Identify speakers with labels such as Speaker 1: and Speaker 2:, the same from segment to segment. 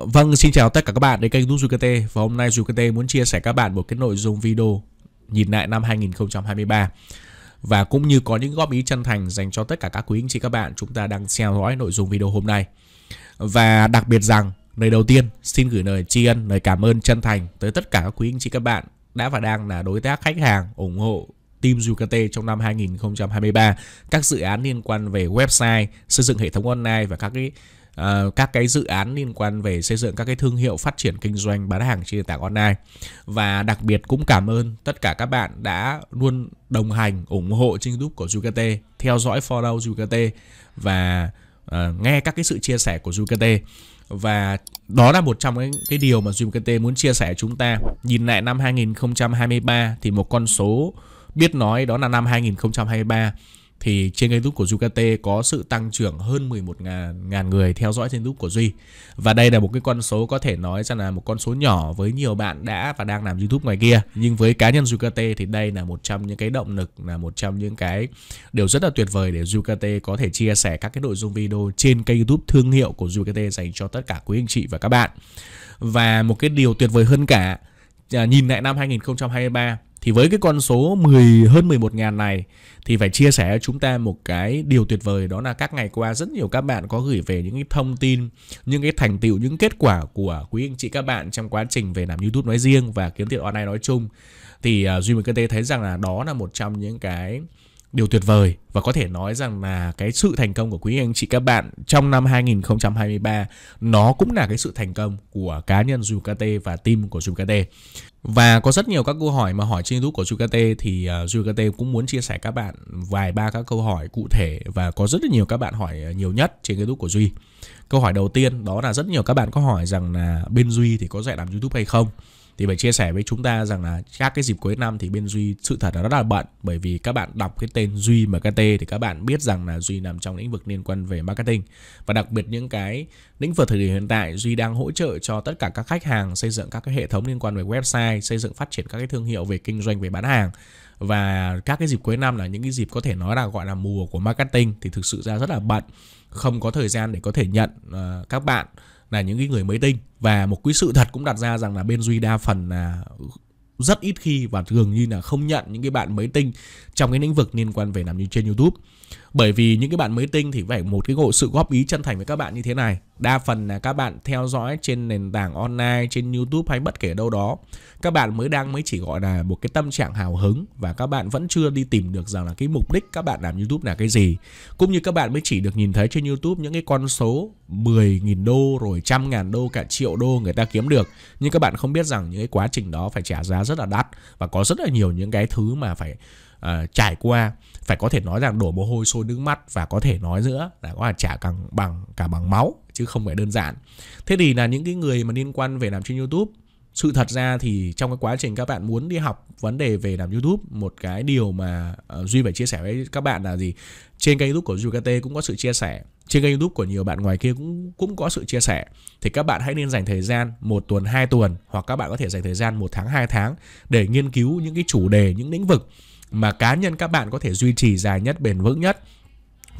Speaker 1: Vâng, xin chào tất cả các bạn đến kênh YouTube Jukate Và hôm nay Jukate muốn chia sẻ các bạn một cái nội dung video nhìn lại năm 2023 Và cũng như có những góp ý chân thành dành cho tất cả các quý anh chị các bạn chúng ta đang theo dõi nội dung video hôm nay Và đặc biệt rằng, lời đầu tiên xin gửi lời tri ân, lời cảm ơn chân thành tới tất cả các quý anh chị các bạn đã và đang là đối tác khách hàng ủng hộ Team Ducate trong năm 2023 các dự án liên quan về website, xây dựng hệ thống online và các cái Ờ, các cái dự án liên quan về xây dựng các cái thương hiệu phát triển kinh doanh bán hàng trên nền tảng online và đặc biệt cũng cảm ơn tất cả các bạn đã luôn đồng hành ủng hộ trên YouTube của UKT, theo dõi follow UKT và uh, nghe các cái sự chia sẻ của UKT và đó là một trong cái, cái điều mà Dreamkt muốn chia sẻ chúng ta nhìn lại năm 2023 thì một con số biết nói đó là năm 2023 thì trên kênh YouTube của Ducate có sự tăng trưởng hơn 11.000 người theo dõi trên YouTube của Duy. Và đây là một cái con số có thể nói rằng là một con số nhỏ với nhiều bạn đã và đang làm YouTube ngoài kia. Nhưng với cá nhân Ducate thì đây là một trong những cái động lực là một trong những cái điều rất là tuyệt vời để Ducate có thể chia sẻ các cái nội dung video trên kênh YouTube thương hiệu của Ducate dành cho tất cả quý anh chị và các bạn. Và một cái điều tuyệt vời hơn cả à, nhìn lại năm 2023 thì với cái con số 10 hơn 11 ngàn này thì phải chia sẻ cho chúng ta một cái điều tuyệt vời đó là các ngày qua rất nhiều các bạn có gửi về những cái thông tin, những cái thành tựu, những kết quả của quý anh chị các bạn trong quá trình về làm YouTube nói riêng và kiếm tiền online nói chung. Thì uh, Duy Mình Cơ Tê thấy rằng là đó là một trong những cái điều tuyệt vời và có thể nói rằng là cái sự thành công của quý anh chị các bạn trong năm 2023 nó cũng là cái sự thành công của cá nhân Ducati và team của Ducati. Và có rất nhiều các câu hỏi mà hỏi trên YouTube của Ducati thì Ducati ờ, cũng muốn chia sẻ các bạn vài ba các câu hỏi cụ thể và có rất là nhiều các bạn hỏi nhiều nhất trên YouTube của Duy. Câu hỏi đầu tiên đó là rất nhiều các bạn có hỏi rằng là bên Duy thì có dạy làm YouTube hay không? thì phải chia sẻ với chúng ta rằng là các cái dịp cuối năm thì bên duy sự thật là rất là bận bởi vì các bạn đọc cái tên duy mkt thì các bạn biết rằng là duy nằm trong lĩnh vực liên quan về marketing và đặc biệt những cái lĩnh vực thời điểm hiện tại duy đang hỗ trợ cho tất cả các khách hàng xây dựng các cái hệ thống liên quan về website xây dựng phát triển các cái thương hiệu về kinh doanh về bán hàng và các cái dịp cuối năm là những cái dịp có thể nói là gọi là mùa của marketing thì thực sự ra rất là bận không có thời gian để có thể nhận uh, các bạn là những cái người mới tinh và một cái sự thật cũng đặt ra rằng là bên duy đa phần là rất ít khi và thường như là không nhận những cái bạn mới tinh trong cái lĩnh vực liên quan về làm như trên YouTube. Bởi vì những cái bạn mới tinh thì phải một cái ngộ sự góp ý chân thành với các bạn như thế này. Đa phần là các bạn theo dõi trên nền tảng online, trên YouTube hay bất kể đâu đó. Các bạn mới đang mới chỉ gọi là một cái tâm trạng hào hứng và các bạn vẫn chưa đi tìm được rằng là cái mục đích các bạn làm YouTube là cái gì. Cũng như các bạn mới chỉ được nhìn thấy trên YouTube những cái con số 10.000 đô rồi trăm ngàn đô cả triệu đô người ta kiếm được nhưng các bạn không biết rằng những cái quá trình đó phải trả giá rất là đắt và có rất là nhiều những cái thứ mà phải uh, trải qua phải có thể nói rằng đổ mồ hôi sôi nước mắt và có thể nói nữa là có là trả càng bằng cả bằng máu chứ không phải đơn giản thế thì là những cái người mà liên quan về làm trên youtube sự thật ra thì trong cái quá trình các bạn muốn đi học vấn đề về làm YouTube một cái điều mà ờ, duy phải chia sẻ với các bạn là gì trên kênh YouTube của Duy KT cũng có sự chia sẻ trên kênh youtube của nhiều bạn ngoài kia cũng cũng có sự chia sẻ thì các bạn hãy nên dành thời gian một tuần hai tuần hoặc các bạn có thể dành thời gian một tháng hai tháng để nghiên cứu những cái chủ đề những lĩnh vực mà cá nhân các bạn có thể duy trì dài nhất bền vững nhất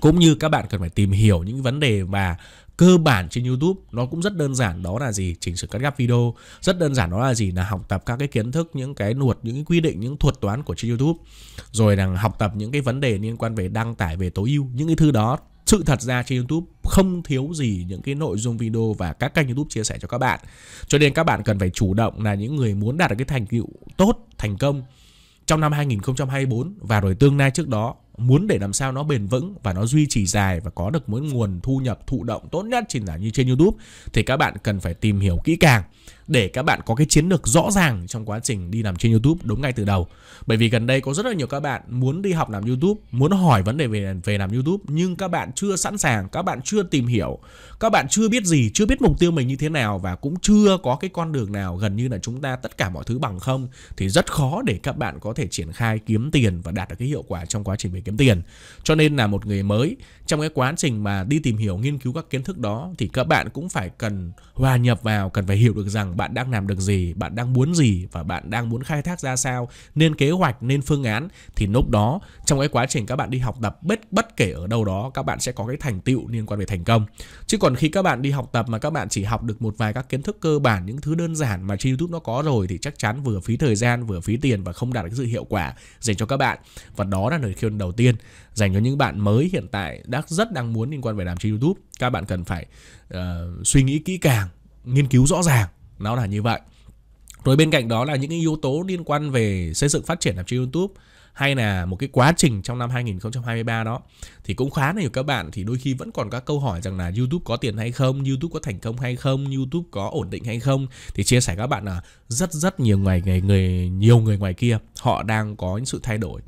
Speaker 1: cũng như các bạn cần phải tìm hiểu những vấn đề mà cơ bản trên YouTube nó cũng rất đơn giản đó là gì chỉnh sửa cắt ghép video rất đơn giản đó là gì là học tập các cái kiến thức những cái luật những cái quy định những thuật toán của trên YouTube rồi là học tập những cái vấn đề liên quan về đăng tải về tối ưu những cái thứ đó sự thật ra trên YouTube không thiếu gì những cái nội dung video và các kênh YouTube chia sẻ cho các bạn. Cho nên các bạn cần phải chủ động là những người muốn đạt được cái thành tựu tốt, thành công trong năm 2024 và rồi tương lai trước đó muốn để làm sao nó bền vững và nó duy trì dài và có được mỗi nguồn thu nhập thụ động tốt nhất chính là như trên YouTube thì các bạn cần phải tìm hiểu kỹ càng để các bạn có cái chiến lược rõ ràng trong quá trình đi làm trên YouTube đúng ngay từ đầu. Bởi vì gần đây có rất là nhiều các bạn muốn đi học làm YouTube, muốn hỏi vấn đề về về làm YouTube nhưng các bạn chưa sẵn sàng, các bạn chưa tìm hiểu, các bạn chưa biết gì, chưa biết mục tiêu mình như thế nào và cũng chưa có cái con đường nào gần như là chúng ta tất cả mọi thứ bằng không thì rất khó để các bạn có thể triển khai kiếm tiền và đạt được cái hiệu quả trong quá trình về kiếm tiền. Cho nên là một người mới trong cái quá trình mà đi tìm hiểu nghiên cứu các kiến thức đó thì các bạn cũng phải cần hòa nhập vào, cần phải hiểu được rằng bạn đang làm được gì, bạn đang muốn gì và bạn đang muốn khai thác ra sao, nên kế hoạch, nên phương án thì lúc đó trong cái quá trình các bạn đi học tập bất bất kể ở đâu đó các bạn sẽ có cái thành tựu liên quan về thành công. Chứ còn khi các bạn đi học tập mà các bạn chỉ học được một vài các kiến thức cơ bản những thứ đơn giản mà trên YouTube nó có rồi thì chắc chắn vừa phí thời gian, vừa phí tiền và không đạt được sự hiệu quả dành cho các bạn. Và đó là lời khuyên đầu tiên dành cho những bạn mới hiện tại đã rất đang muốn liên quan về làm trên YouTube. Các bạn cần phải uh, suy nghĩ kỹ càng, nghiên cứu rõ ràng nó là như vậy rồi bên cạnh đó là những cái yếu tố liên quan về xây dựng phát triển làm trên YouTube hay là một cái quá trình trong năm 2023 đó thì cũng khá là nhiều các bạn thì đôi khi vẫn còn các câu hỏi rằng là YouTube có tiền hay không, YouTube có thành công hay không, YouTube có ổn định hay không thì chia sẻ các bạn là rất rất nhiều ngoài người, người nhiều người ngoài kia họ đang có những sự thay đổi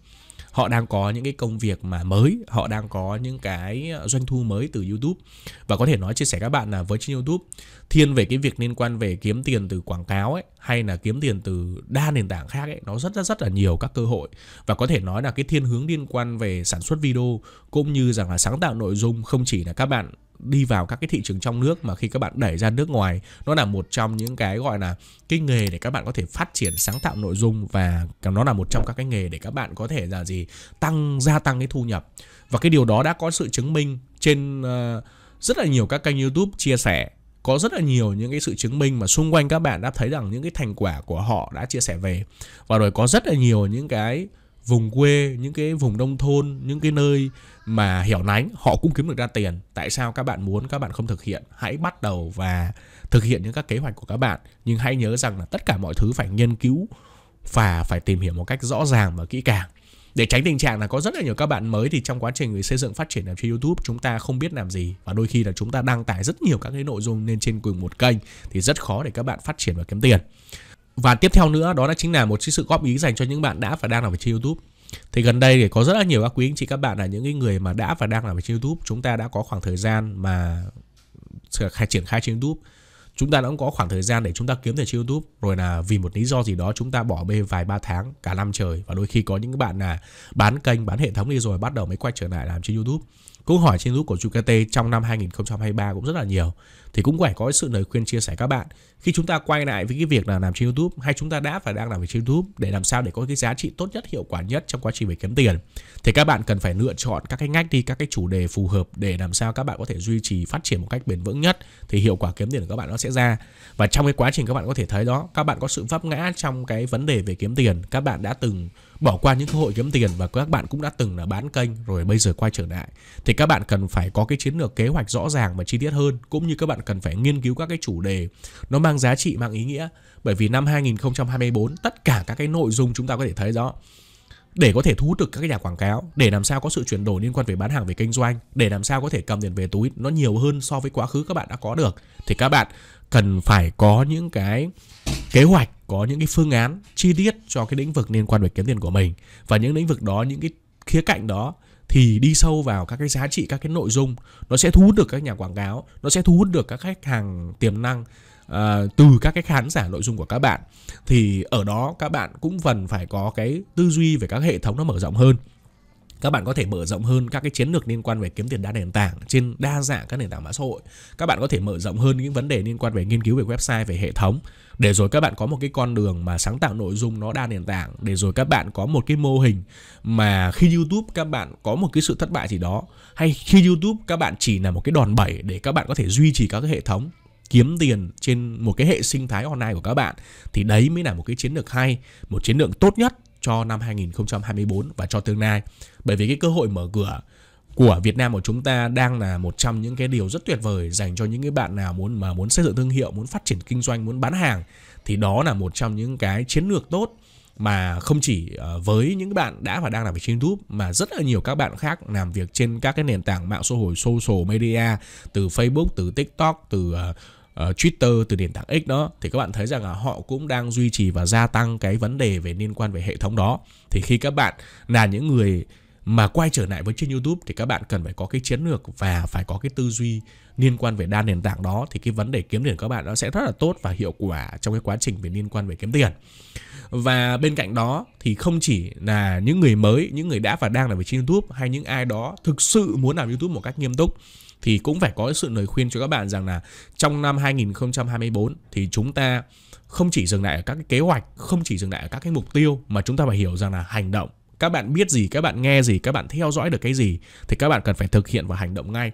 Speaker 1: họ đang có những cái công việc mà mới họ đang có những cái ờ, doanh thu mới từ youtube và có thể nói chia sẻ các bạn là với trên youtube thiên về cái việc liên quan về kiếm tiền từ quảng cáo ấy hay là kiếm tiền từ đa nền tảng khác ấy nó rất rất rất là nhiều các cơ hội và có thể nói là cái thiên hướng liên quan về sản xuất video cũng như rằng là sáng tạo nội dung không chỉ là các bạn đi vào các cái thị trường trong nước mà khi các bạn đẩy ra nước ngoài nó là một trong những cái gọi là cái nghề để các bạn có thể phát triển sáng tạo nội dung và nó là một trong các cái nghề để các bạn có thể là gì tăng gia tăng cái thu nhập và cái điều đó đã có sự chứng minh trên uh, rất là nhiều các kênh YouTube chia sẻ có rất là nhiều những cái sự chứng minh mà xung quanh các bạn đã thấy rằng những cái thành quả của họ đã chia sẻ về và rồi có rất là nhiều những cái vùng quê những cái vùng nông thôn những cái nơi mà hẻo lánh họ cũng kiếm được ra tiền tại sao các bạn muốn các bạn không thực hiện hãy bắt đầu và thực hiện những các kế hoạch của các bạn nhưng hãy nhớ rằng là tất cả mọi thứ phải nghiên cứu và phải tìm hiểu một cách rõ ràng và kỹ càng để tránh tình trạng là có rất là nhiều các bạn mới thì trong quá trình xây dựng phát triển làm trên YouTube chúng ta không biết làm gì và đôi khi là chúng ta đăng tải rất nhiều các cái nội dung lên trên cùng một kênh thì rất khó để các bạn phát triển và kiếm tiền và tiếp theo nữa đó là chính là một sự góp ý dành cho những bạn đã và đang làm về trên YouTube thì gần đây thì có rất là nhiều các quý anh chị các bạn là những người mà đã và đang làm về trên YouTube chúng ta đã có khoảng thời gian mà triển khai trên YouTube chúng ta đã cũng có khoảng thời gian để chúng ta kiếm tiền trên YouTube rồi là vì một lý do gì đó chúng ta bỏ bê vài ba tháng cả năm trời và đôi khi có những bạn là bán kênh bán hệ thống đi rồi bắt đầu mới quay trở lại làm trên YouTube cũng hỏi trên YouTube của Chu Chukate trong năm 2023 cũng rất là nhiều thì cũng phải có sự lời khuyên chia sẻ các bạn khi chúng ta quay lại với cái việc là làm trên YouTube hay chúng ta đã và đang làm việc trên YouTube để làm sao để có cái giá trị tốt nhất hiệu quả nhất trong quá trình về kiếm tiền thì các bạn cần phải lựa chọn các cái ngách đi các cái chủ đề phù hợp để làm sao các bạn có thể duy trì phát triển một cách bền vững nhất thì hiệu quả kiếm tiền của các bạn nó sẽ sẽ ra và trong cái quá trình các bạn có thể thấy đó các bạn có sự vấp ngã trong cái vấn đề về kiếm tiền các bạn đã từng bỏ qua những cơ hội kiếm tiền và các bạn cũng đã từng là bán kênh rồi bây giờ quay trở lại thì các bạn cần phải có cái chiến lược kế hoạch rõ ràng và chi tiết hơn cũng như các bạn cần phải nghiên cứu các cái chủ đề nó mang giá trị mang ý nghĩa bởi vì năm 2024 tất cả các cái nội dung chúng ta có thể thấy đó để có thể thu hút được các cái nhà quảng cáo để làm sao có sự chuyển đổi liên quan về bán hàng về kinh doanh để làm sao có thể cầm tiền về túi nó nhiều hơn so với quá khứ các bạn đã có được thì các bạn cần phải có những cái kế hoạch có những cái phương án chi tiết cho cái lĩnh vực liên quan về kiếm tiền của mình và những lĩnh vực đó những cái khía cạnh đó thì đi sâu vào các cái giá trị các cái nội dung nó sẽ thu hút được các nhà quảng cáo nó sẽ thu hút được các khách hàng tiềm năng uh, từ các cái khán giả nội dung của các bạn thì ở đó các bạn cũng cần phải có cái tư duy về các hệ thống nó mở rộng hơn các bạn có thể mở rộng hơn các cái chiến lược liên quan về kiếm tiền đa nền tảng trên đa dạng các nền tảng mạng xã hội các bạn có thể mở rộng hơn những vấn đề liên quan về nghiên cứu về website về hệ thống để rồi các bạn có một cái con đường mà sáng tạo nội dung nó đa nền tảng để rồi các bạn có một cái mô hình mà khi youtube các bạn có một cái sự thất bại gì đó hay khi youtube các bạn chỉ là một cái đòn bẩy để các bạn có thể duy trì các cái hệ thống kiếm tiền trên một cái hệ sinh thái online của các bạn thì đấy mới là một cái chiến lược hay một chiến lược tốt nhất cho năm 2024 và cho tương lai. Bởi vì cái cơ hội mở cửa của Việt Nam của chúng ta đang là một trong những cái điều rất tuyệt vời dành cho những cái bạn nào muốn mà muốn xây dựng thương hiệu, muốn phát triển kinh doanh, muốn bán hàng thì đó là một trong những cái chiến lược tốt mà không chỉ ờ, với những bạn đã và đang làm việc trên YouTube mà rất là nhiều các bạn khác làm việc trên các cái nền tảng mạng xã hội social media từ Facebook, từ TikTok, từ uh, uh, Twitter từ nền tảng X đó thì các bạn thấy rằng là họ cũng đang duy trì và gia tăng cái vấn đề về liên quan về hệ thống đó thì khi các bạn là những người mà quay trở lại với trên YouTube thì các bạn cần phải có cái chiến lược và phải có cái tư duy liên quan về đa nền tảng đó thì cái vấn đề kiếm tiền các bạn nó sẽ rất là tốt và hiệu quả trong cái quá trình về liên quan về kiếm tiền. Và bên cạnh đó thì không chỉ là những người mới, những người đã và đang làm về trên YouTube hay những ai đó thực sự muốn làm YouTube một cách nghiêm túc thì cũng phải có sự lời khuyên cho các bạn rằng là trong năm 2024 thì chúng ta không chỉ dừng lại ở các cái kế hoạch, không chỉ dừng lại ở các cái mục tiêu mà chúng ta phải hiểu rằng là hành động các bạn biết gì, các bạn nghe gì, các bạn theo dõi được cái gì thì các bạn cần phải thực hiện và hành động ngay.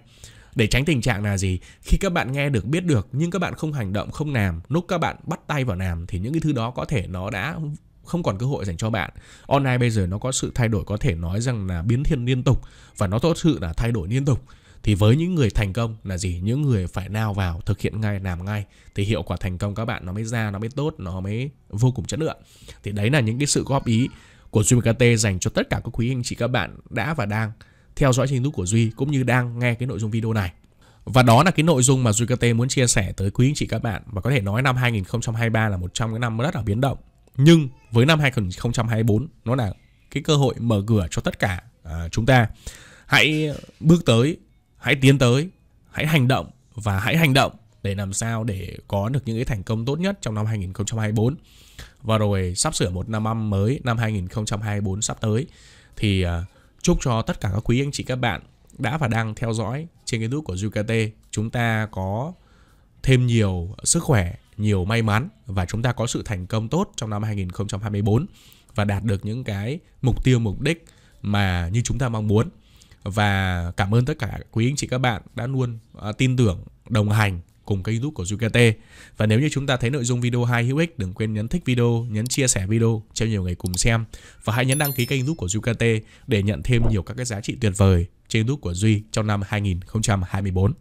Speaker 1: Để tránh tình trạng là gì? Khi các bạn nghe được, biết được nhưng các bạn không hành động, không làm, lúc các bạn bắt tay vào làm thì những cái thứ đó có thể nó đã không còn cơ hội dành cho bạn. Online bây giờ nó có sự thay đổi có thể nói rằng là biến thiên liên tục và nó thật sự là thay đổi liên tục thì với những người thành công là gì những người phải nào vào thực hiện ngay làm ngay thì hiệu quả thành công các bạn nó mới ra nó mới tốt nó mới vô cùng chất lượng thì đấy là những cái sự góp ý của Duy MKT dành cho tất cả các quý anh chị các bạn đã và đang theo dõi trình thức của Duy cũng như đang nghe cái nội dung video này. Và đó là cái nội dung mà Duy KT muốn chia sẻ tới quý anh chị các bạn và có thể nói năm 2023 là một trong những năm rất là biến động. Nhưng với năm 2024 nó là cái cơ hội mở cửa cho tất cả à, chúng ta. Hãy bước tới hãy tiến tới, hãy hành động và hãy hành động để làm sao để có được những cái thành công tốt nhất trong năm 2024 và rồi sắp sửa một năm âm mới năm 2024 sắp tới thì à, chúc cho tất cả các quý anh chị các bạn đã và đang theo dõi trên cái nút của Ducate chúng ta có thêm nhiều sức khỏe, nhiều may mắn và chúng ta có sự thành công tốt trong năm 2024 và đạt được những cái mục tiêu mục đích mà như chúng ta mong muốn và cảm ơn tất cả quý anh chị các bạn đã luôn uh, tin tưởng đồng hành cùng kênh youtube của UKT Và nếu như chúng ta thấy nội dung video hay hữu ích Đừng quên nhấn thích video, nhấn chia sẻ video cho nhiều người cùng xem Và hãy nhấn đăng ký kênh youtube của UKT Để nhận thêm nhiều các cái giá trị tuyệt vời trên youtube của Duy trong năm 2024